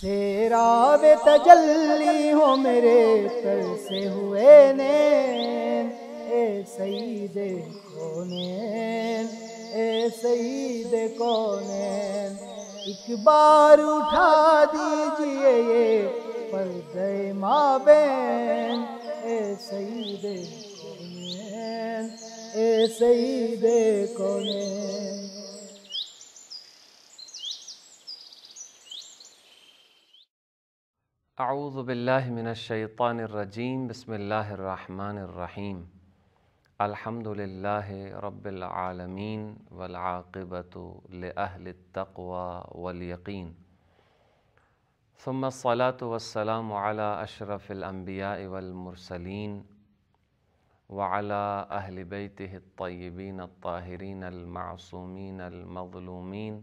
سیراب تجلی ہو میرے پر سے ہوئے نین اے سید کونین اے سید کونین ایک بار اٹھا دیجئے یہ پردے ماں بین اے سید کونین اے سید کونین اعوذ باللہ من الشیطان الرجیم بسم اللہ الرحمن الرحیم الحمدللہ رب العالمین والعاقبت لأہل التقوى والیقین ثم الصلاة والسلام على اشرف الانبیاء والمرسلین وعلى اہل بیتہ الطیبین الطاہرین المعصومین المظلومین المظلومین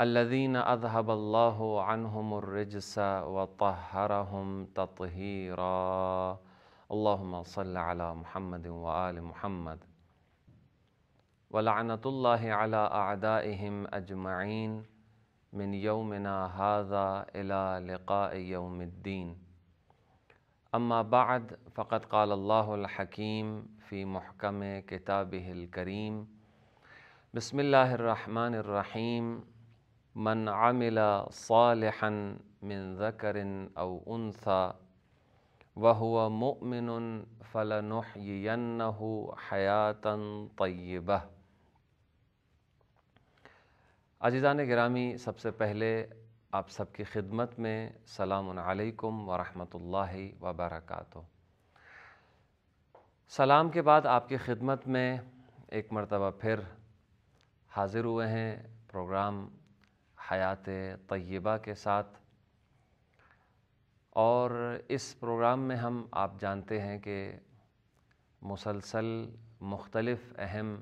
الذين أذهب الله عنهم الرجس وطهرهم تطهيرا اللهم صل على محمد وآل محمد ولعنة الله على أعدائهم أجمعين من يومنا هذا إلى لقاء يوم الدين أما بعد فقد قال الله الحكيم في محكم كتابه الكريم بسم الله الرحمن الرحيم من عمل صالحا من ذکر او انثى وهو مؤمن فلنحيينه حیاتن طیب عزیزان گرامی سب سے پہلے آپ سب کی خدمت میں سلام علیکم ورحمۃ اللہ وبرکاتہ سلام کے بعد آپ کی خدمت میں ایک مرتبہ پھر حاضر ہوئے ہیں پروگرام حیات طیبہ کے ساتھ اور اس پروگرام میں ہم آپ جانتے ہیں کہ مسلسل مختلف اہم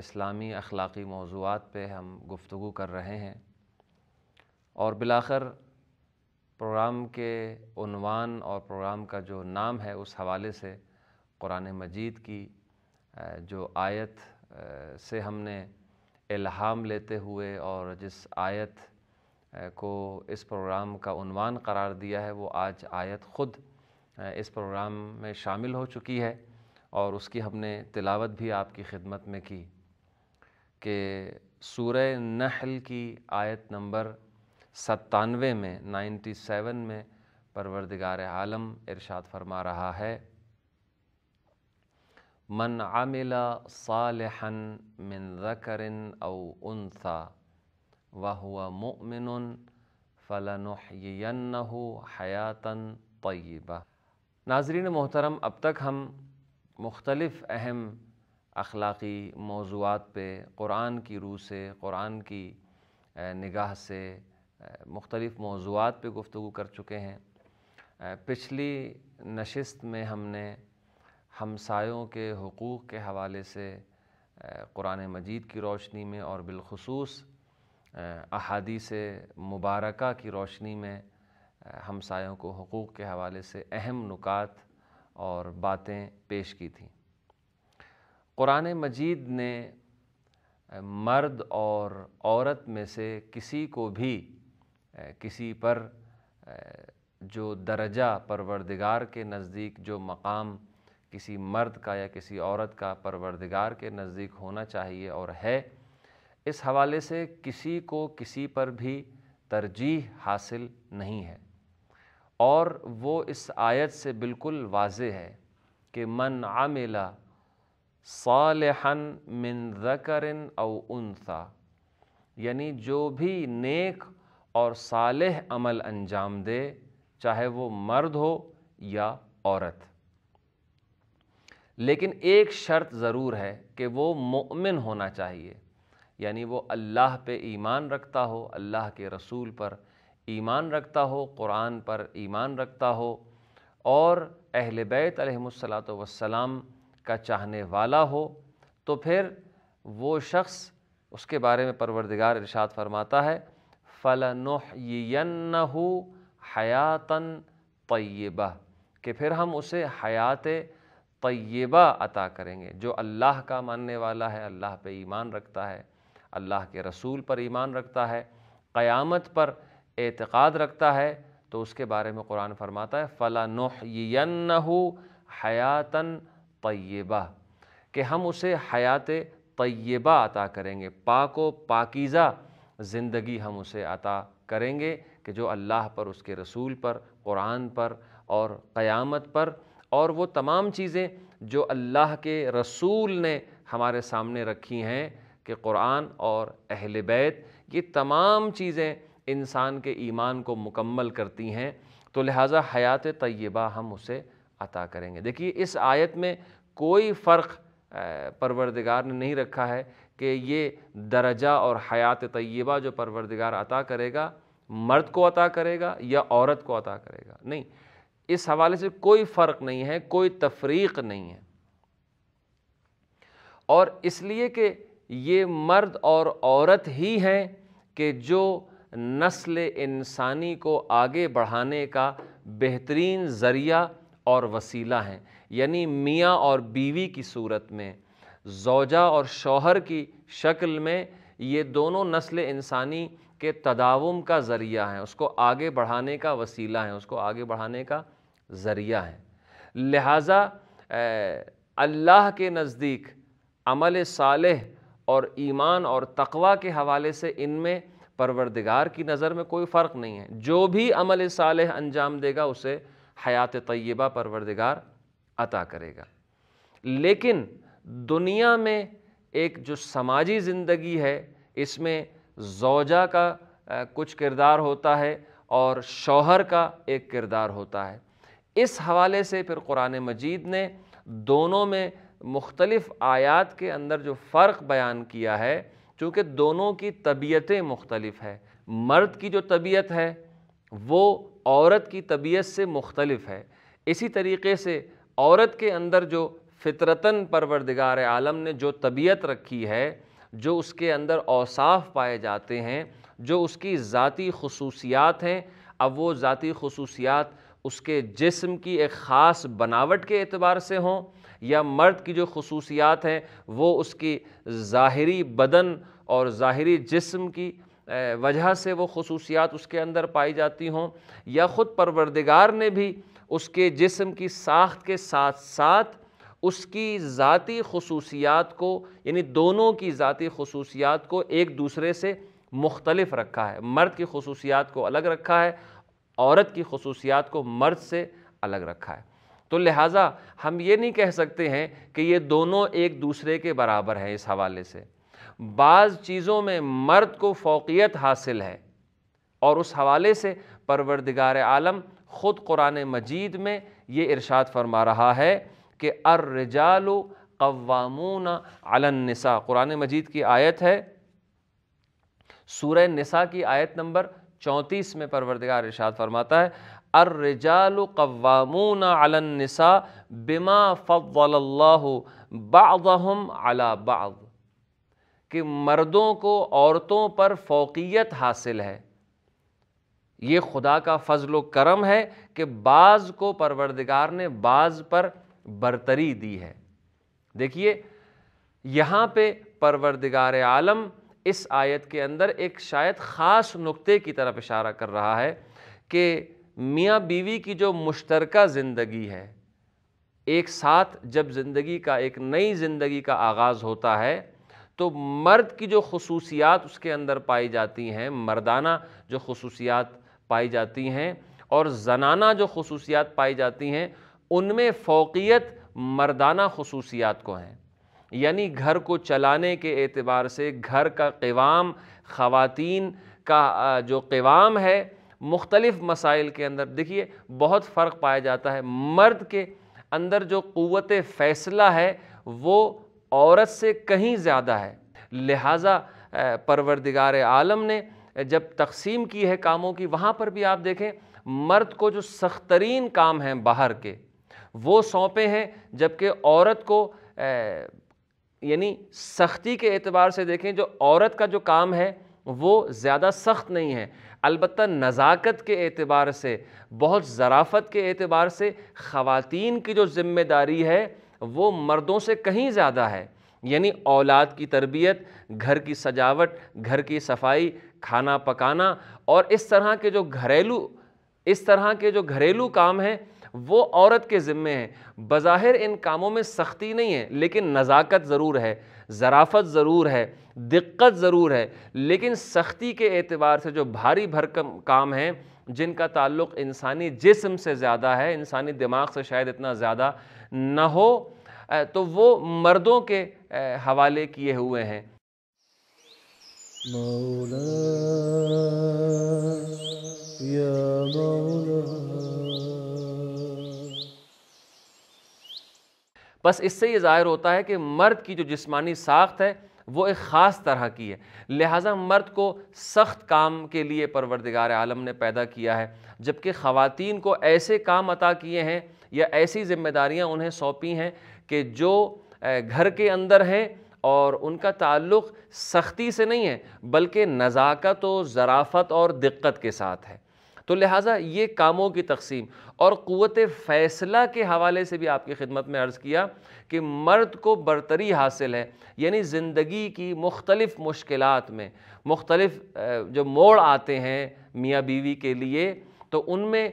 اسلامی اخلاقی موضوعات پہ ہم گفتگو کر رہے ہیں اور بلاخر پروگرام کے عنوان اور پروگرام کا جو نام ہے اس حوالے سے قرآن مجید کی جو آیت سے ہم نے الہام لیتے ہوئے اور جس آیت کو اس پروگرام کا عنوان قرار دیا ہے وہ آج آیت خود اس پروگرام میں شامل ہو چکی ہے اور اس کی ہم نے تلاوت بھی آپ کی خدمت میں کی کہ سورہ نحل کی آیت نمبر ستانوے میں نائنٹی سیون میں پروردگار عالم ارشاد فرما رہا ہے من عمل صالحا من ذكر او انثى وهو مؤمن فلنحيينه من فلاًین طیبہ ناظرین محترم اب تک ہم مختلف اہم اخلاقی موضوعات پہ قرآن کی روح سے قرآن کی نگاہ سے مختلف موضوعات پہ گفتگو کر چکے ہیں پچھلی نشست میں ہم نے ہمسایوں کے حقوق کے حوالے سے قرآن مجید کی روشنی میں اور بالخصوص احادیث مبارکہ کی روشنی میں ہمسایوں کو حقوق کے حوالے سے اہم نکات اور باتیں پیش کی تھیں قرآن مجید نے مرد اور عورت میں سے کسی کو بھی کسی پر جو درجہ پروردگار کے نزدیک جو مقام کسی مرد کا یا کسی عورت کا پروردگار کے نزدیک ہونا چاہیے اور ہے اس حوالے سے کسی کو کسی پر بھی ترجیح حاصل نہیں ہے اور وہ اس آیت سے بالکل واضح ہے کہ من صالحا من ذکر او انثا یعنی جو بھی نیک اور صالح عمل انجام دے چاہے وہ مرد ہو یا عورت لیکن ایک شرط ضرور ہے کہ وہ مؤمن ہونا چاہیے یعنی وہ اللہ پہ ایمان رکھتا ہو اللہ کے رسول پر ایمان رکھتا ہو قرآن پر ایمان رکھتا ہو اور اہل بیت علیہ السلاۃ وسلام کا چاہنے والا ہو تو پھر وہ شخص اس کے بارے میں پروردگار ارشاد فرماتا ہے فَلَنُحْيِيَنَّهُ حَيَاتًا طَيِّبَةً کہ پھر ہم اسے حیات طیبہ عطا کریں گے جو اللہ کا ماننے والا ہے اللہ پہ ایمان رکھتا ہے اللہ کے رسول پر ایمان رکھتا ہے قیامت پر اعتقاد رکھتا ہے تو اس کے بارے میں قرآن فرماتا ہے فلاں حَيَاتًا طیبہ کہ ہم اسے حیات طیبہ عطا کریں گے پاک و پاکیزہ زندگی ہم اسے عطا کریں گے کہ جو اللہ پر اس کے رسول پر قرآن پر اور قیامت پر اور وہ تمام چیزیں جو اللہ کے رسول نے ہمارے سامنے رکھی ہیں کہ قرآن اور اہل بیت یہ تمام چیزیں انسان کے ایمان کو مکمل کرتی ہیں تو لہٰذا حیات طیبہ ہم اسے عطا کریں گے دیکھیے اس آیت میں کوئی فرق پروردگار نے نہیں رکھا ہے کہ یہ درجہ اور حیات طیبہ جو پروردگار عطا کرے گا مرد کو عطا کرے گا یا عورت کو عطا کرے گا نہیں اس حوالے سے کوئی فرق نہیں ہے کوئی تفریق نہیں ہے اور اس لیے کہ یہ مرد اور عورت ہی ہیں کہ جو نسل انسانی کو آگے بڑھانے کا بہترین ذریعہ اور وسیلہ ہیں یعنی میاں اور بیوی کی صورت میں زوجہ اور شوہر کی شکل میں یہ دونوں نسل انسانی کے تداوم کا ذریعہ ہیں اس کو آگے بڑھانے کا وسیلہ ہیں اس کو آگے بڑھانے کا ذریعہ ہیں لہٰذا اللہ کے نزدیک عمل صالح اور ایمان اور تقوی کے حوالے سے ان میں پروردگار کی نظر میں کوئی فرق نہیں ہے جو بھی عمل صالح انجام دے گا اسے حیات طیبہ پروردگار عطا کرے گا لیکن دنیا میں ایک جو سماجی زندگی ہے اس میں زوجہ کا کچھ کردار ہوتا ہے اور شوہر کا ایک کردار ہوتا ہے اس حوالے سے پھر قرآن مجید نے دونوں میں مختلف آیات کے اندر جو فرق بیان کیا ہے چونکہ دونوں کی طبیعتیں مختلف ہیں مرد کی جو طبیعت ہے وہ عورت کی طبیعت سے مختلف ہے اسی طریقے سے عورت کے اندر جو فطرتاً پروردگار عالم نے جو طبیعت رکھی ہے جو اس کے اندر اوصاف پائے جاتے ہیں جو اس کی ذاتی خصوصیات ہیں اب وہ ذاتی خصوصیات اس کے جسم کی ایک خاص بناوٹ کے اعتبار سے ہوں یا مرد کی جو خصوصیات ہیں وہ اس کی ظاہری بدن اور ظاہری جسم کی وجہ سے وہ خصوصیات اس کے اندر پائی جاتی ہوں یا خود پروردگار نے بھی اس کے جسم کی ساخت کے ساتھ ساتھ اس کی ذاتی خصوصیات کو یعنی دونوں کی ذاتی خصوصیات کو ایک دوسرے سے مختلف رکھا ہے مرد کی خصوصیات کو الگ رکھا ہے عورت کی خصوصیات کو مرد سے الگ رکھا ہے تو لہٰذا ہم یہ نہیں کہہ سکتے ہیں کہ یہ دونوں ایک دوسرے کے برابر ہیں اس حوالے سے بعض چیزوں میں مرد کو فوقیت حاصل ہے اور اس حوالے سے پروردگار عالم خود قرآن مجید میں یہ ارشاد فرما رہا ہے کہ الرجال قوامون علی النساء قرآن مجید کی آیت ہے سورہ نساء کی آیت نمبر چونتیس میں پروردگار ارشاد فرماتا ہے الرجال قوامون علی النساء بما فضل اللہ بعضهم علی بعض کہ مردوں کو عورتوں پر فوقیت حاصل ہے یہ خدا کا فضل و کرم ہے کہ بعض کو پروردگار نے بعض پر برتری دی ہے دیکھیے یہاں پہ پروردگار عالم اس آیت کے اندر ایک شاید خاص نقطے کی طرف اشارہ کر رہا ہے کہ میاں بیوی کی جو مشترکہ زندگی ہے ایک ساتھ جب زندگی کا ایک نئی زندگی کا آغاز ہوتا ہے تو مرد کی جو خصوصیات اس کے اندر پائی جاتی ہیں مردانہ جو خصوصیات پائی جاتی ہیں اور زنانہ جو خصوصیات پائی جاتی ہیں ان میں فوقیت مردانہ خصوصیات کو ہیں یعنی گھر کو چلانے کے اعتبار سے گھر کا قوام خواتین کا جو قوام ہے مختلف مسائل کے اندر دیکھیے بہت فرق پایا جاتا ہے مرد کے اندر جو قوت فیصلہ ہے وہ عورت سے کہیں زیادہ ہے لہٰذا پروردگار عالم نے جب تقسیم کی ہے کاموں کی وہاں پر بھی آپ دیکھیں مرد کو جو سخترین کام ہیں باہر کے وہ سونپے ہیں جبکہ عورت کو یعنی سختی کے اعتبار سے دیکھیں جو عورت کا جو کام ہے وہ زیادہ سخت نہیں ہے البتہ نزاکت کے اعتبار سے بہت ذرافت کے اعتبار سے خواتین کی جو ذمہ داری ہے وہ مردوں سے کہیں زیادہ ہے یعنی اولاد کی تربیت گھر کی سجاوٹ گھر کی صفائی کھانا پکانا اور اس طرح کے جو گھریلو اس طرح کے جو گھریلو کام ہیں وہ عورت کے ذمے ہیں بظاہر ان کاموں میں سختی نہیں ہے لیکن نزاکت ضرور ہے ذرافت ضرور ہے دقت ضرور ہے لیکن سختی کے اعتبار سے جو بھاری بھر کام ہیں جن کا تعلق انسانی جسم سے زیادہ ہے انسانی دماغ سے شاید اتنا زیادہ نہ ہو تو وہ مردوں کے حوالے کیے ہوئے ہیں مولا مولا یا بس اس سے یہ ظاہر ہوتا ہے کہ مرد کی جو جسمانی ساخت ہے وہ ایک خاص طرح کی ہے لہٰذا مرد کو سخت کام کے لیے پروردگار عالم نے پیدا کیا ہے جبکہ خواتین کو ایسے کام عطا کیے ہیں یا ایسی ذمہ داریاں انہیں سونپی ہیں کہ جو گھر کے اندر ہیں اور ان کا تعلق سختی سے نہیں ہے بلکہ نزاکت و ذرافت اور دقت کے ساتھ ہے تو لہٰذا یہ کاموں کی تقسیم اور قوت فیصلہ کے حوالے سے بھی آپ کی خدمت میں عرض کیا کہ مرد کو برتری حاصل ہے یعنی زندگی کی مختلف مشکلات میں مختلف جو موڑ آتے ہیں میاں بیوی کے لیے تو ان میں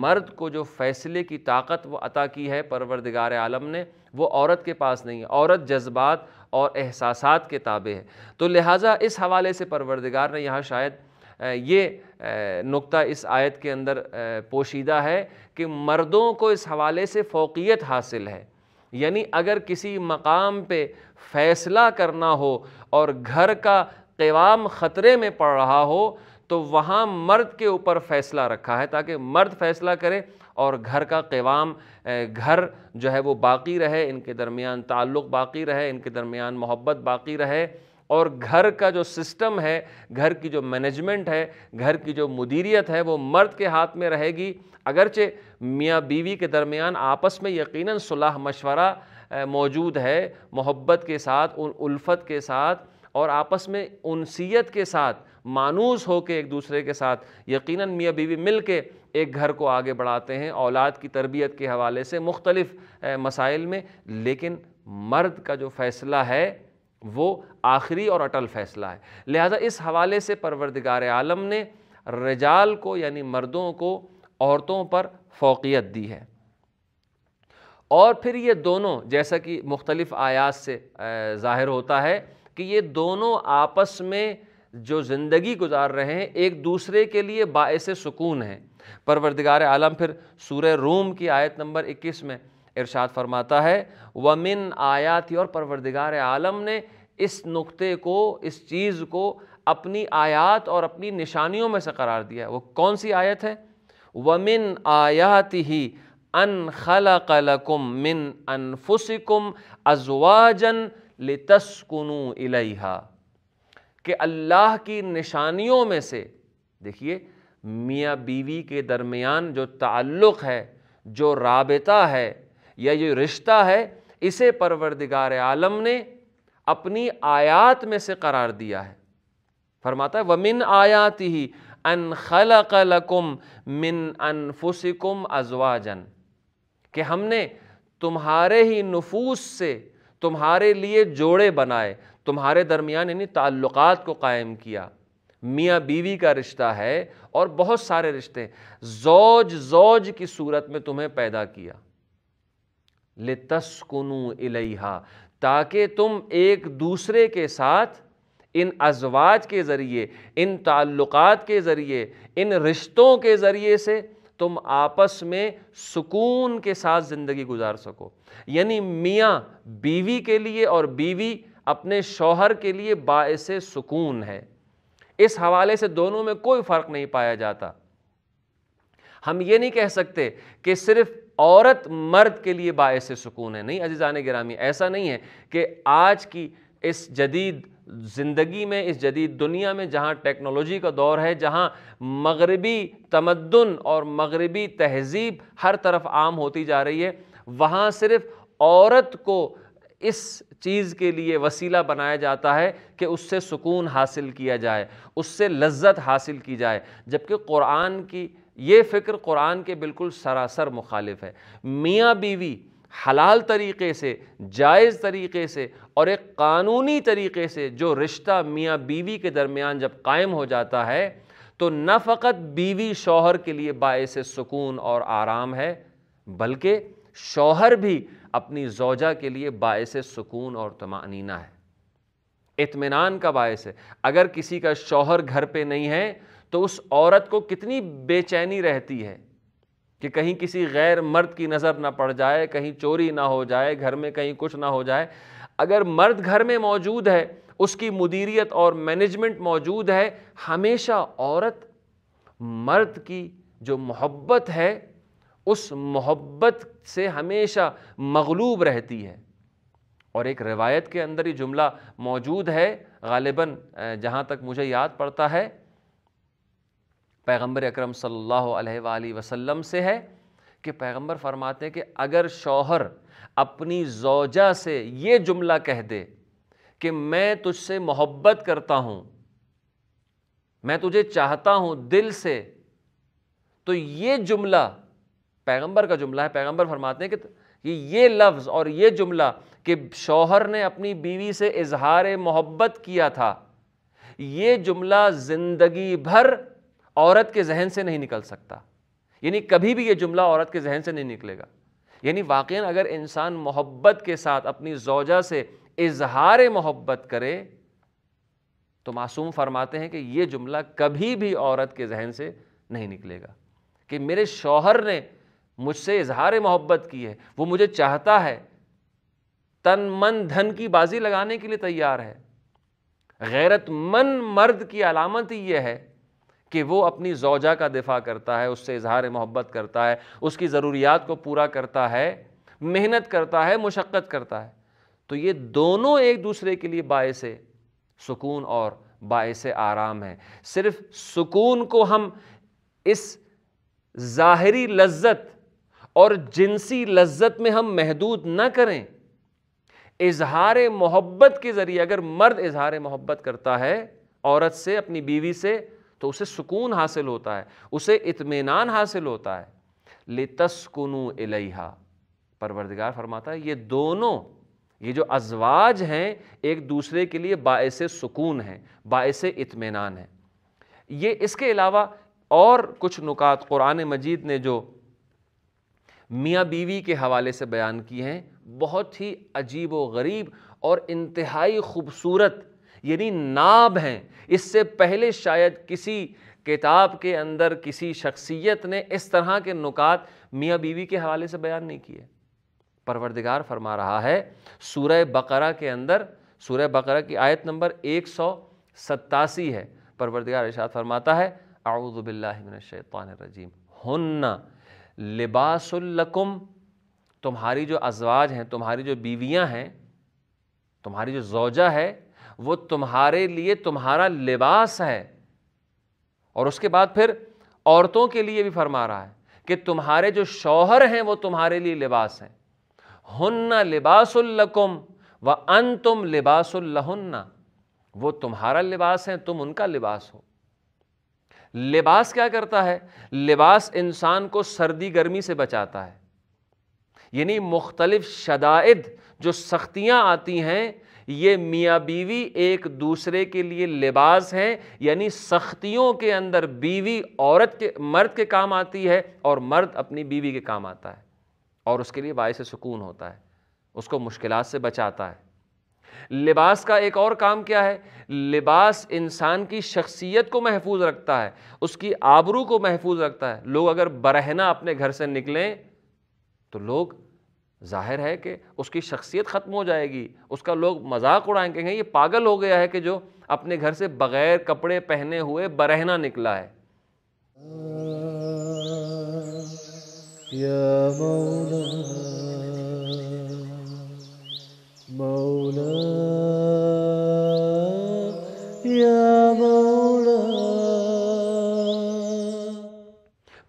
مرد کو جو فیصلے کی طاقت وہ عطا کی ہے پروردگار عالم نے وہ عورت کے پاس نہیں ہے عورت جذبات اور احساسات کے تابع ہے تو لہٰذا اس حوالے سے پروردگار نے یہاں شاید یہ نقطہ اس آیت کے اندر پوشیدہ ہے کہ مردوں کو اس حوالے سے فوقیت حاصل ہے یعنی اگر کسی مقام پہ فیصلہ کرنا ہو اور گھر کا قوام خطرے میں پڑ رہا ہو تو وہاں مرد کے اوپر فیصلہ رکھا ہے تاکہ مرد فیصلہ کرے اور گھر کا قوام گھر جو ہے وہ باقی رہے ان کے درمیان تعلق باقی رہے ان کے درمیان محبت باقی رہے اور گھر کا جو سسٹم ہے گھر کی جو مینجمنٹ ہے گھر کی جو مدیریت ہے وہ مرد کے ہاتھ میں رہے گی اگرچہ میاں بیوی کے درمیان آپس میں یقیناً صلاح مشورہ موجود ہے محبت کے ساتھ ان الفت کے ساتھ اور آپس میں انسیت کے ساتھ مانوس ہو کے ایک دوسرے کے ساتھ یقیناً میاں بیوی مل کے ایک گھر کو آگے بڑھاتے ہیں اولاد کی تربیت کے حوالے سے مختلف مسائل میں لیکن مرد کا جو فیصلہ ہے وہ آخری اور اٹل فیصلہ ہے لہذا اس حوالے سے پروردگار عالم نے رجال کو یعنی مردوں کو عورتوں پر فوقیت دی ہے اور پھر یہ دونوں جیسا کہ مختلف آیات سے ظاہر ہوتا ہے کہ یہ دونوں آپس میں جو زندگی گزار رہے ہیں ایک دوسرے کے لیے باعث سکون ہیں پروردگار عالم پھر سورہ روم کی آیت نمبر اکیس میں ارشاد فرماتا ہے ومن آیاتی اور پروردگار عالم نے اس نقطے کو اس چیز کو اپنی آیات اور اپنی نشانیوں میں سے قرار دیا ہے وہ کون سی آیت ہے ومن آیات ہی ان خل قل کم من انفسکم ازواجن لتسکنو الیہا کہ اللہ کی نشانیوں میں سے دیکھیے میاں بیوی کے درمیان جو تعلق ہے جو رابطہ ہے یا یہ رشتہ ہے اسے پروردگار عالم نے اپنی آیات میں سے قرار دیا ہے فرماتا ہے وَمِنْ آیَاتِهِ آیات ہی ان خلق قل کم من ان کہ ہم نے تمہارے ہی نفوس سے تمہارے لیے جوڑے بنائے تمہارے درمیان یعنی تعلقات کو قائم کیا میاں بیوی کا رشتہ ہے اور بہت سارے رشتے زوج زوج کی صورت میں تمہیں پیدا کیا لتسکنو الیہا تاکہ تم ایک دوسرے کے ساتھ ان ازواج کے ذریعے ان تعلقات کے ذریعے ان رشتوں کے ذریعے سے تم آپس میں سکون کے ساتھ زندگی گزار سکو یعنی میاں بیوی کے لیے اور بیوی اپنے شوہر کے لیے باعث سکون ہے اس حوالے سے دونوں میں کوئی فرق نہیں پایا جاتا ہم یہ نہیں کہہ سکتے کہ صرف عورت مرد کے لیے باعث سکون ہے نہیں عزیزان گرامی ایسا نہیں ہے کہ آج کی اس جدید زندگی میں اس جدید دنیا میں جہاں ٹیکنالوجی کا دور ہے جہاں مغربی تمدن اور مغربی تہذیب ہر طرف عام ہوتی جا رہی ہے وہاں صرف عورت کو اس چیز کے لیے وسیلہ بنایا جاتا ہے کہ اس سے سکون حاصل کیا جائے اس سے لذت حاصل کی جائے جبکہ قرآن کی یہ فکر قرآن کے بالکل سراسر مخالف ہے میاں بیوی حلال طریقے سے جائز طریقے سے اور ایک قانونی طریقے سے جو رشتہ میاں بیوی کے درمیان جب قائم ہو جاتا ہے تو نہ فقط بیوی شوہر کے لیے باعث سکون اور آرام ہے بلکہ شوہر بھی اپنی زوجہ کے لیے باعث سکون اور تمانینہ ہے اطمینان کا باعث ہے اگر کسی کا شوہر گھر پہ نہیں ہے تو اس عورت کو کتنی بے چینی رہتی ہے کہ کہیں کسی غیر مرد کی نظر نہ پڑ جائے کہیں چوری نہ ہو جائے گھر میں کہیں کچھ نہ ہو جائے اگر مرد گھر میں موجود ہے اس کی مدیریت اور مینجمنٹ موجود ہے ہمیشہ عورت مرد کی جو محبت ہے اس محبت سے ہمیشہ مغلوب رہتی ہے اور ایک روایت کے اندر ہی جملہ موجود ہے غالباً جہاں تک مجھے یاد پڑتا ہے پیغمبر اکرم صلی اللہ علیہ وآلہ وسلم سے ہے کہ پیغمبر فرماتے ہیں کہ اگر شوہر اپنی زوجہ سے یہ جملہ کہہ دے کہ میں تجھ سے محبت کرتا ہوں میں تجھے چاہتا ہوں دل سے تو یہ جملہ پیغمبر کا جملہ ہے پیغمبر فرماتے ہیں کہ یہ لفظ اور یہ جملہ کہ شوہر نے اپنی بیوی سے اظہار محبت کیا تھا یہ جملہ زندگی بھر عورت کے ذہن سے نہیں نکل سکتا یعنی کبھی بھی یہ جملہ عورت کے ذہن سے نہیں نکلے گا یعنی واقع اگر انسان محبت کے ساتھ اپنی زوجہ سے اظہار محبت کرے تو معصوم فرماتے ہیں کہ یہ جملہ کبھی بھی عورت کے ذہن سے نہیں نکلے گا کہ میرے شوہر نے مجھ سے اظہار محبت کی ہے وہ مجھے چاہتا ہے تن من دھن کی بازی لگانے کے لیے تیار ہے غیرت من مرد کی علامت یہ ہے کہ وہ اپنی زوجہ کا دفاع کرتا ہے اس سے اظہار محبت کرتا ہے اس کی ضروریات کو پورا کرتا ہے محنت کرتا ہے مشقت کرتا ہے تو یہ دونوں ایک دوسرے کے لیے باعث سکون اور باعث آرام ہے صرف سکون کو ہم اس ظاہری لذت اور جنسی لذت میں ہم محدود نہ کریں اظہار محبت کے ذریعے اگر مرد اظہار محبت کرتا ہے عورت سے اپنی بیوی سے تو اسے سکون حاصل ہوتا ہے اسے اطمینان حاصل ہوتا ہے لتسکنو الیہا پروردگار فرماتا ہے یہ دونوں یہ جو ازواج ہیں ایک دوسرے کے لیے باعث سکون ہیں باعث اطمینان ہیں یہ اس کے علاوہ اور کچھ نکات قرآن مجید نے جو میاں بیوی کے حوالے سے بیان کی ہیں بہت ہی عجیب و غریب اور انتہائی خوبصورت یعنی ناب ہیں اس سے پہلے شاید کسی کتاب کے اندر کسی شخصیت نے اس طرح کے نکات میاں بیوی کے حوالے سے بیان نہیں کیے پروردگار فرما رہا ہے سورہ بقرہ کے اندر سورہ بقرہ کی آیت نمبر ایک سو ستاسی ہے پروردگار ارشاد فرماتا ہے اعوذ باللہ من الشیطان الرجیم ہن لباس القم تمہاری جو ازواج ہیں تمہاری جو بیویاں ہیں تمہاری جو زوجہ ہے وہ تمہارے لیے تمہارا لباس ہے اور اس کے بعد پھر عورتوں کے لیے بھی فرما رہا ہے کہ تمہارے جو شوہر ہیں وہ تمہارے لیے لباس ہیں ہن لباس القم و ان تم لباس الہن وہ تمہارا لباس ہے تم ان کا لباس ہو لباس کیا کرتا ہے لباس انسان کو سردی گرمی سے بچاتا ہے یعنی مختلف شدائد جو سختیاں آتی ہیں یہ میاں بیوی ایک دوسرے کے لیے لباس ہیں یعنی سختیوں کے اندر بیوی عورت کے مرد کے کام آتی ہے اور مرد اپنی بیوی کے کام آتا ہے اور اس کے لیے باعث سکون ہوتا ہے اس کو مشکلات سے بچاتا ہے لباس کا ایک اور کام کیا ہے لباس انسان کی شخصیت کو محفوظ رکھتا ہے اس کی آبرو کو محفوظ رکھتا ہے لوگ اگر برہنہ اپنے گھر سے نکلیں تو لوگ ظاہر ہے کہ اس کی شخصیت ختم ہو جائے گی اس کا لوگ مذاق اڑائیں کہیں یہ پاگل ہو گیا ہے کہ جو اپنے گھر سے بغیر کپڑے پہنے ہوئے برہنا نکلا ہے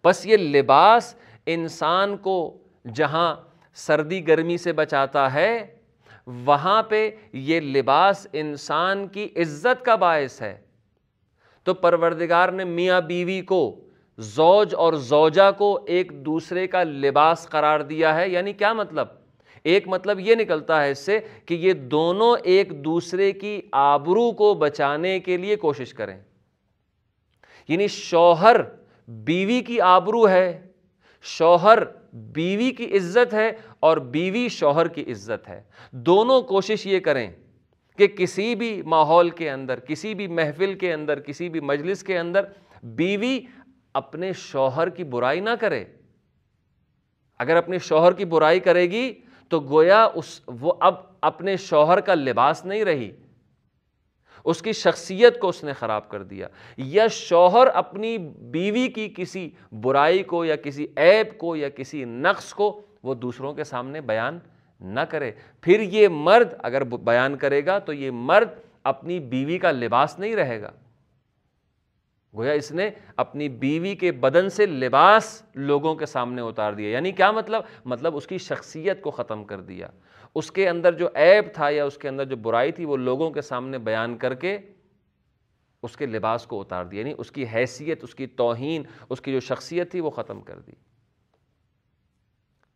بس یہ لباس انسان کو جہاں سردی گرمی سے بچاتا ہے وہاں پہ یہ لباس انسان کی عزت کا باعث ہے تو پروردگار نے میاں بیوی کو زوج اور زوجہ کو ایک دوسرے کا لباس قرار دیا ہے یعنی کیا مطلب ایک مطلب یہ نکلتا ہے اس سے کہ یہ دونوں ایک دوسرے کی آبرو کو بچانے کے لیے کوشش کریں یعنی شوہر بیوی کی آبرو ہے شوہر بیوی کی عزت ہے اور بیوی شوہر کی عزت ہے دونوں کوشش یہ کریں کہ کسی بھی ماحول کے اندر کسی بھی محفل کے اندر کسی بھی مجلس کے اندر بیوی اپنے شوہر کی برائی نہ کرے اگر اپنے شوہر کی برائی کرے گی تو گویا اس وہ اب اپنے شوہر کا لباس نہیں رہی اس کی شخصیت کو اس نے خراب کر دیا یا شوہر اپنی بیوی کی کسی برائی کو یا کسی عیب کو یا کسی نقص کو وہ دوسروں کے سامنے بیان نہ کرے پھر یہ مرد اگر بیان کرے گا تو یہ مرد اپنی بیوی کا لباس نہیں رہے گا گویا اس نے اپنی بیوی کے بدن سے لباس لوگوں کے سامنے اتار دیا یعنی کیا مطلب مطلب اس کی شخصیت کو ختم کر دیا اس کے اندر جو عیب تھا یا اس کے اندر جو برائی تھی وہ لوگوں کے سامنے بیان کر کے اس کے لباس کو اتار دیا یعنی اس کی حیثیت اس کی توہین اس کی جو شخصیت تھی وہ ختم کر دی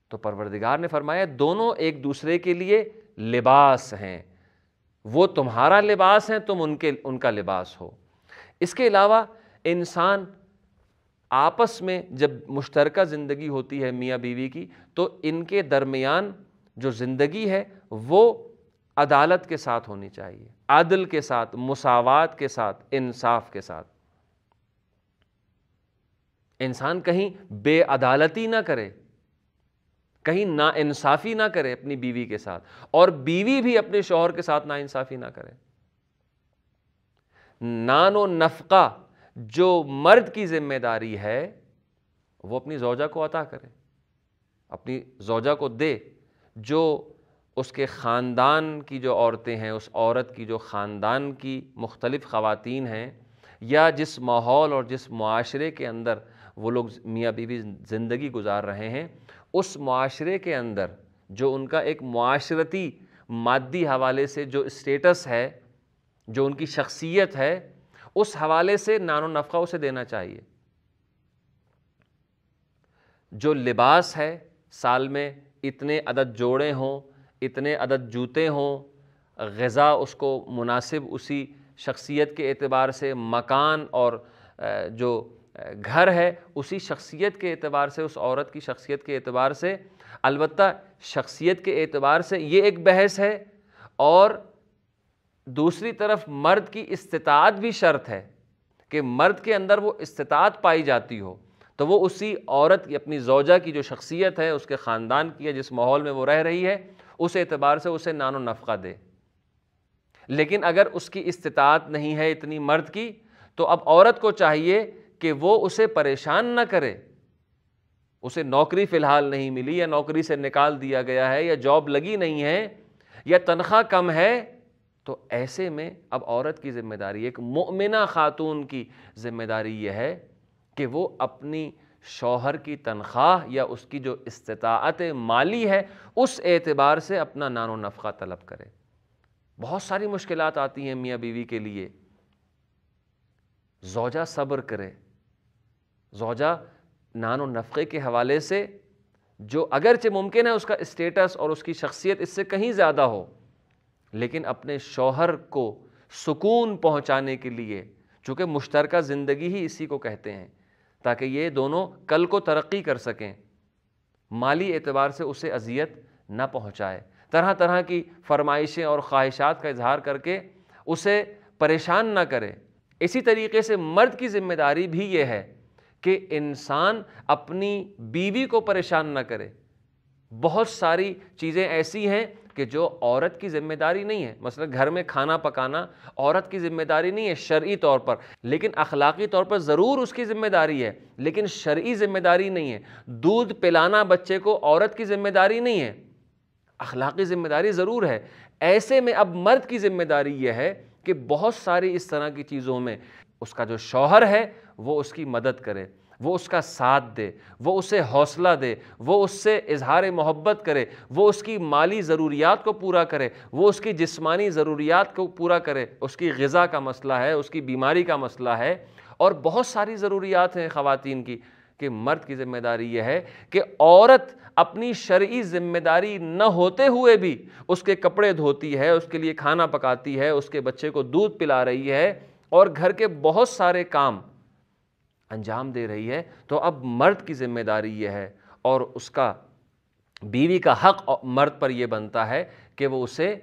تو پروردگار نے فرمایا دونوں ایک دوسرے کے لیے لباس ہیں وہ تمہارا لباس ہیں تم ان کے ان کا لباس ہو اس کے علاوہ انسان آپس میں جب مشترکہ زندگی ہوتی ہے میاں بیوی کی تو ان کے درمیان جو زندگی ہے وہ عدالت کے ساتھ ہونی چاہیے عدل کے ساتھ مساوات کے ساتھ انصاف کے ساتھ انسان کہیں بے عدالتی نہ کرے کہیں نا انصافی نہ کرے اپنی بیوی کے ساتھ اور بیوی بھی اپنے شوہر کے ساتھ نا انصافی نہ کرے نان و نفقہ جو مرد کی ذمہ داری ہے وہ اپنی زوجہ کو عطا کرے اپنی زوجہ کو دے جو اس کے خاندان کی جو عورتیں ہیں اس عورت کی جو خاندان کی مختلف خواتین ہیں یا جس ماحول اور جس معاشرے کے اندر وہ لوگ میاں بیوی زندگی گزار رہے ہیں اس معاشرے کے اندر جو ان کا ایک معاشرتی مادی حوالے سے جو اسٹیٹس ہے جو ان کی شخصیت ہے اس حوالے سے نان و نفقہ اسے دینا چاہیے جو لباس ہے سال میں اتنے عدد جوڑے ہوں اتنے عدد جوتے ہوں غذا اس کو مناسب اسی شخصیت کے اعتبار سے مکان اور جو گھر ہے اسی شخصیت کے اعتبار سے اس عورت کی شخصیت کے اعتبار سے البتہ شخصیت کے اعتبار سے یہ ایک بحث ہے اور دوسری طرف مرد کی استطاعت بھی شرط ہے کہ مرد کے اندر وہ استطاعت پائی جاتی ہو تو وہ اسی عورت کی اپنی زوجہ کی جو شخصیت ہے اس کے خاندان کی ہے جس ماحول میں وہ رہ رہی ہے اس اعتبار سے اسے نان و نفقہ دے لیکن اگر اس کی استطاعت نہیں ہے اتنی مرد کی تو اب عورت کو چاہیے کہ وہ اسے پریشان نہ کرے اسے نوکری فی الحال نہیں ملی یا نوکری سے نکال دیا گیا ہے یا جاب لگی نہیں ہے یا تنخواہ کم ہے تو ایسے میں اب عورت کی ذمہ داری ایک مؤمنہ خاتون کی ذمہ داری یہ ہے کہ وہ اپنی شوہر کی تنخواہ یا اس کی جو استطاعت مالی ہے اس اعتبار سے اپنا نان و نفقہ طلب کرے بہت ساری مشکلات آتی ہیں میاں بیوی کے لیے زوجہ صبر کرے زوجہ نان و نفقے کے حوالے سے جو اگرچہ ممکن ہے اس کا اسٹیٹس اور اس کی شخصیت اس سے کہیں زیادہ ہو لیکن اپنے شوہر کو سکون پہنچانے کے لیے چونکہ مشترکہ زندگی ہی اسی کو کہتے ہیں تاکہ یہ دونوں کل کو ترقی کر سکیں مالی اعتبار سے اسے اذیت نہ پہنچائے طرح طرح کی فرمائشیں اور خواہشات کا اظہار کر کے اسے پریشان نہ کرے اسی طریقے سے مرد کی ذمہ داری بھی یہ ہے کہ انسان اپنی بیوی کو پریشان نہ کرے بہت ساری چیزیں ایسی ہیں کہ جو عورت کی ذمہ داری نہیں ہے مثلا گھر میں کھانا پکانا عورت کی ذمہ داری نہیں ہے شرعی طور پر لیکن اخلاقی طور پر ضرور اس کی ذمہ داری ہے لیکن شرعی ذمہ داری نہیں ہے دودھ پلانا بچے کو عورت کی ذمہ داری نہیں ہے اخلاقی ذمہ داری ضرور ہے ایسے میں اب مرد کی ذمہ داری یہ ہے کہ بہت ساری اس طرح کی چیزوں میں اس کا جو شوہر ہے وہ اس کی مدد کرے وہ اس کا ساتھ دے وہ اسے حوصلہ دے وہ اس سے اظہار محبت کرے وہ اس کی مالی ضروریات کو پورا کرے وہ اس کی جسمانی ضروریات کو پورا کرے اس کی غذا کا مسئلہ ہے اس کی بیماری کا مسئلہ ہے اور بہت ساری ضروریات ہیں خواتین کی کہ مرد کی ذمہ داری یہ ہے کہ عورت اپنی شرعی ذمہ داری نہ ہوتے ہوئے بھی اس کے کپڑے دھوتی ہے اس کے لیے کھانا پکاتی ہے اس کے بچے کو دودھ پلا رہی ہے اور گھر کے بہت سارے کام انجام دے رہی ہے تو اب مرد کی ذمہ داری یہ ہے اور اس کا بیوی کا حق مرد پر یہ بنتا ہے کہ وہ اسے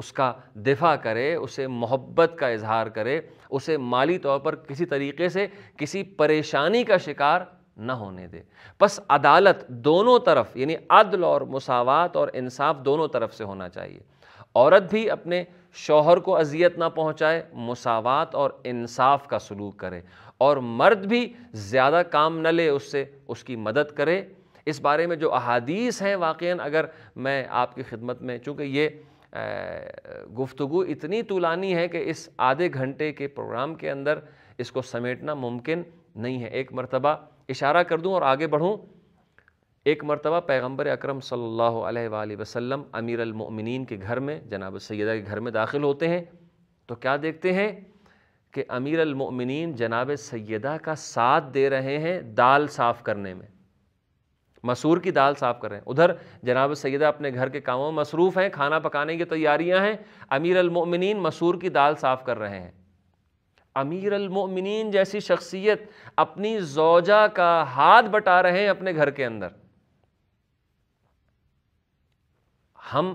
اس کا دفاع کرے اسے محبت کا اظہار کرے اسے مالی طور پر کسی طریقے سے کسی پریشانی کا شکار نہ ہونے دے بس عدالت دونوں طرف یعنی عدل اور مساوات اور انصاف دونوں طرف سے ہونا چاہیے عورت بھی اپنے شوہر کو اذیت نہ پہنچائے مساوات اور انصاف کا سلوک کرے اور مرد بھی زیادہ کام نہ لے اس سے اس کی مدد کرے اس بارے میں جو احادیث ہیں واقع اگر میں آپ کی خدمت میں چونکہ یہ گفتگو اتنی طولانی ہے کہ اس آدھے گھنٹے کے پروگرام کے اندر اس کو سمیٹنا ممکن نہیں ہے ایک مرتبہ اشارہ کر دوں اور آگے بڑھوں ایک مرتبہ پیغمبر اکرم صلی اللہ علیہ وآلہ وسلم امیر المؤمنین کے گھر میں جناب سیدہ کے گھر میں داخل ہوتے ہیں تو کیا دیکھتے ہیں کہ امیر المؤمنین جناب سیدہ کا ساتھ دے رہے ہیں دال صاف کرنے میں مسور کی دال صاف کر رہے ہیں ادھر جناب سیدہ اپنے گھر کے کاموں میں مصروف ہیں کھانا پکانے کی تیاریاں ہیں امیر المؤمنین مسور کی دال صاف کر رہے ہیں امیر المؤمنین جیسی شخصیت اپنی زوجہ کا ہاتھ بٹا رہے ہیں اپنے گھر کے اندر ہم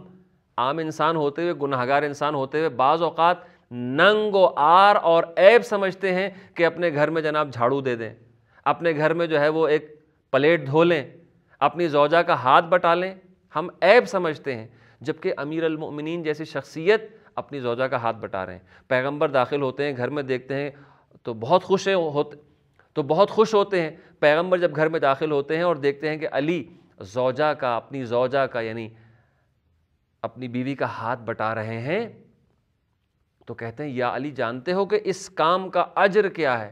عام انسان ہوتے ہوئے گناہ گار انسان ہوتے ہوئے بعض اوقات ننگ و آر اور عیب سمجھتے ہیں کہ اپنے گھر میں جناب جھاڑو دے دیں اپنے گھر میں جو ہے وہ ایک پلیٹ دھو لیں اپنی زوجہ کا ہاتھ بٹا لیں ہم عیب سمجھتے ہیں جبکہ امیر المؤمنین جیسی شخصیت اپنی زوجہ کا ہاتھ بٹا رہے ہیں پیغمبر داخل ہوتے ہیں گھر میں دیکھتے ہیں تو بہت خوش ہوتے تو بہت خوش ہوتے ہیں پیغمبر جب گھر میں داخل ہوتے ہیں اور دیکھتے ہیں کہ علی زوجہ کا اپنی زوجہ کا یعنی اپنی بیوی کا ہاتھ بٹا رہے ہیں تو کہتے ہیں یا علی جانتے ہو کہ اس کام کا اجر کیا ہے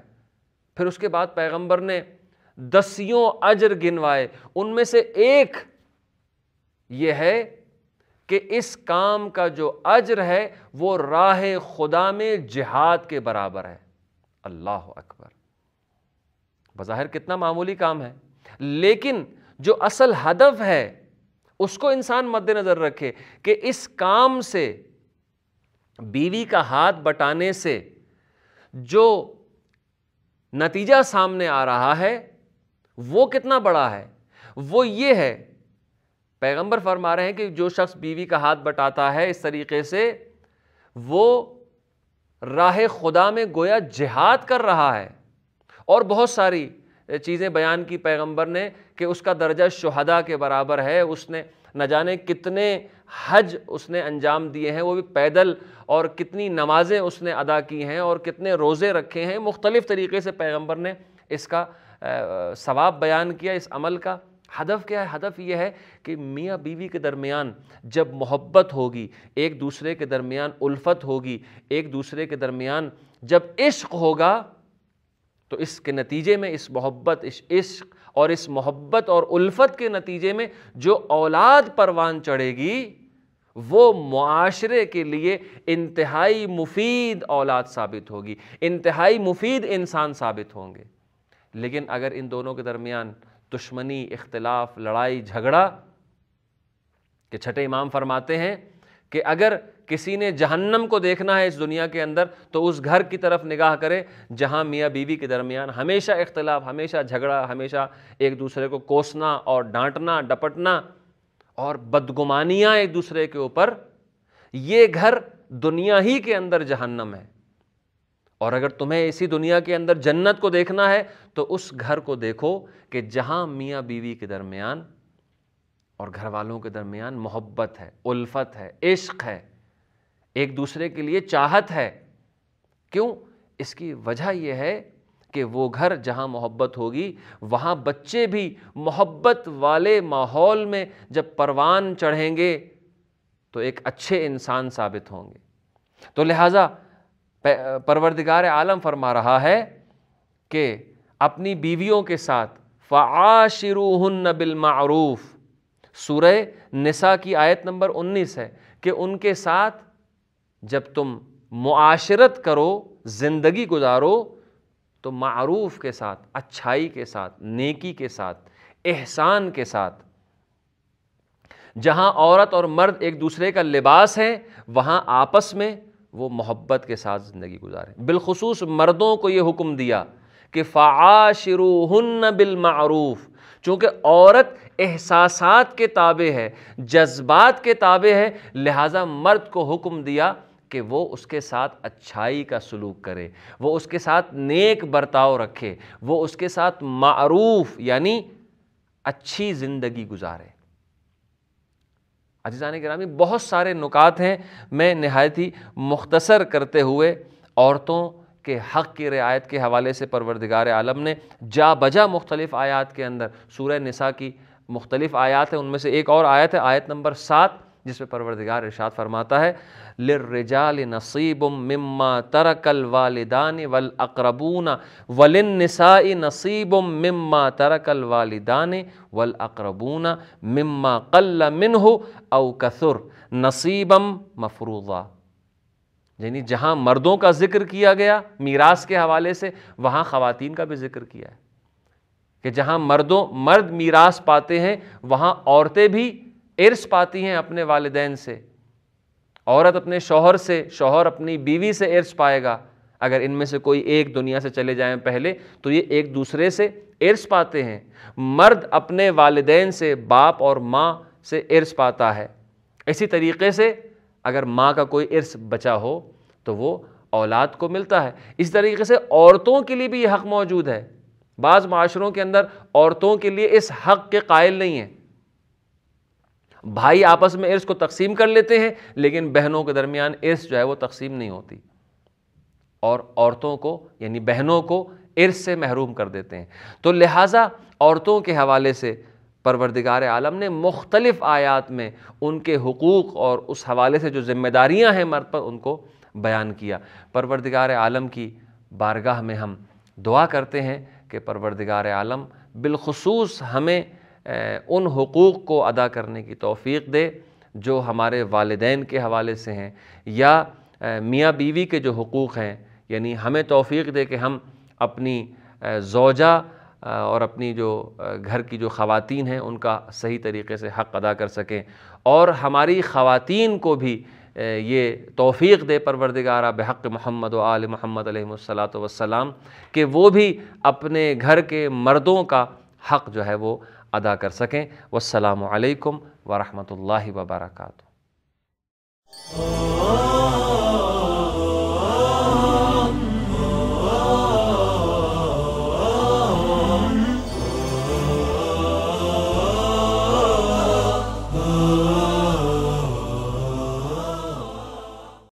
پھر اس کے بعد پیغمبر نے دسیوں اجر گنوائے ان میں سے ایک یہ ہے کہ اس کام کا جو اجر ہے وہ راہ خدا میں جہاد کے برابر ہے اللہ اکبر بظاہر کتنا معمولی کام ہے لیکن جو اصل ہدف ہے اس کو انسان مد نظر رکھے کہ اس کام سے بیوی کا ہاتھ بٹانے سے جو نتیجہ سامنے آ رہا ہے وہ کتنا بڑا ہے وہ یہ ہے پیغمبر فرما رہے ہیں کہ جو شخص بیوی کا ہاتھ بٹاتا ہے اس طریقے سے وہ راہ خدا میں گویا جہاد کر رہا ہے اور بہت ساری چیزیں بیان کی پیغمبر نے کہ اس کا درجہ شہدا کے برابر ہے اس نے نہ جانے کتنے حج اس نے انجام دیے ہیں وہ بھی پیدل اور کتنی نمازیں اس نے ادا کی ہیں اور کتنے روزے رکھے ہیں مختلف طریقے سے پیغمبر نے اس کا ثواب بیان کیا اس عمل کا ہدف کیا ہے ہدف یہ ہے کہ میاں بیوی کے درمیان جب محبت ہوگی ایک دوسرے کے درمیان الفت ہوگی ایک دوسرے کے درمیان جب عشق ہوگا تو اس کے نتیجے میں اس محبت اس عشق اور اس محبت اور الفت کے نتیجے میں جو اولاد پروان چڑھے گی وہ معاشرے کے لیے انتہائی مفید اولاد ثابت ہوگی انتہائی مفید انسان ثابت ہوں گے لیکن اگر ان دونوں کے درمیان دشمنی اختلاف لڑائی جھگڑا کہ چھٹے امام فرماتے ہیں کہ اگر کسی نے جہنم کو دیکھنا ہے اس دنیا کے اندر تو اس گھر کی طرف نگاہ کرے جہاں میاں بیوی کے درمیان ہمیشہ اختلاف ہمیشہ جھگڑا ہمیشہ ایک دوسرے کو کوسنا اور ڈانٹنا ڈپٹنا اور بدگمانیاں ایک دوسرے کے اوپر یہ گھر دنیا ہی کے اندر جہنم ہے اور اگر تمہیں اسی دنیا کے اندر جنت کو دیکھنا ہے تو اس گھر کو دیکھو کہ جہاں میاں بیوی کے درمیان اور گھر والوں کے درمیان محبت ہے الفت ہے عشق ہے ایک دوسرے کے لیے چاہت ہے کیوں اس کی وجہ یہ ہے کہ وہ گھر جہاں محبت ہوگی وہاں بچے بھی محبت والے ماحول میں جب پروان چڑھیں گے تو ایک اچھے انسان ثابت ہوں گے تو لہٰذا پروردگار عالم فرما رہا ہے کہ اپنی بیویوں کے ساتھ فعاشروہن بالمعروف سورہ نساء کی آیت نمبر انیس ہے کہ ان کے ساتھ جب تم معاشرت کرو زندگی گزارو تو معروف کے ساتھ اچھائی کے ساتھ نیکی کے ساتھ احسان کے ساتھ جہاں عورت اور مرد ایک دوسرے کا لباس ہے وہاں آپس میں وہ محبت کے ساتھ زندگی گزارے بالخصوص مردوں کو یہ حکم دیا کہ فعاشرو ہن بالمعروف چونکہ عورت احساسات کے تابع ہے جذبات کے تابع ہے لہذا مرد کو حکم دیا کہ وہ اس کے ساتھ اچھائی کا سلوک کرے وہ اس کے ساتھ نیک برتاؤ رکھے وہ اس کے ساتھ معروف یعنی اچھی زندگی گزارے عزیزان گرامی بہت سارے نکات ہیں میں نہایت ہی مختصر کرتے ہوئے عورتوں کے حق کی رعایت کے حوالے سے پروردگار عالم نے جا بجا مختلف آیات کے اندر سورہ نساء کی مختلف آیات ہیں ان میں سے ایک اور آیت ہے آیت نمبر سات جس میں پروردگار ارشاد فرماتا ہے للرجال نصیب مما ترک الوالدان والاقربون وللنساء نصیب مما ترک الوالدان والاقربون مما مما منه منہ کثر نصیبا مفروضا یعنی جہاں مردوں کا ذکر کیا گیا میراث کے حوالے سے وہاں خواتین کا بھی ذکر کیا ہے کہ جہاں مردوں مرد میراث پاتے ہیں وہاں عورتیں بھی عرص پاتی ہیں اپنے والدین سے عورت اپنے شوہر سے شوہر اپنی بیوی سے عرص پائے گا اگر ان میں سے کوئی ایک دنیا سے چلے جائیں پہلے تو یہ ایک دوسرے سے عرص پاتے ہیں مرد اپنے والدین سے باپ اور ماں سے عرص پاتا ہے اسی طریقے سے اگر ماں کا کوئی عرص بچا ہو تو وہ اولاد کو ملتا ہے اس طریقے سے عورتوں کے لیے بھی یہ حق موجود ہے بعض معاشروں کے اندر عورتوں کے لیے اس حق کے قائل نہیں ہیں بھائی آپس میں عرص کو تقسیم کر لیتے ہیں لیکن بہنوں کے درمیان عرص جو ہے وہ تقسیم نہیں ہوتی اور عورتوں کو یعنی بہنوں کو عرص سے محروم کر دیتے ہیں تو لہٰذا عورتوں کے حوالے سے پروردگار عالم نے مختلف آیات میں ان کے حقوق اور اس حوالے سے جو ذمہ داریاں ہیں مرد پر ان کو بیان کیا پروردگار عالم کی بارگاہ میں ہم دعا کرتے ہیں کہ پروردگار عالم بالخصوص ہمیں ان حقوق کو ادا کرنے کی توفیق دے جو ہمارے والدین کے حوالے سے ہیں یا میاں بیوی کے جو حقوق ہیں یعنی ہمیں توفیق دے کہ ہم اپنی زوجہ اور اپنی جو گھر کی جو خواتین ہیں ان کا صحیح طریقے سے حق ادا کر سکیں اور ہماری خواتین کو بھی یہ توفیق دے پروردگارہ بحق محمد و آل محمد علیہ السّلۃ والسلام کہ وہ بھی اپنے گھر کے مردوں کا حق جو ہے وہ ادا کر سکیں والسلام علیکم ورحمۃ اللہ وبرکاتہ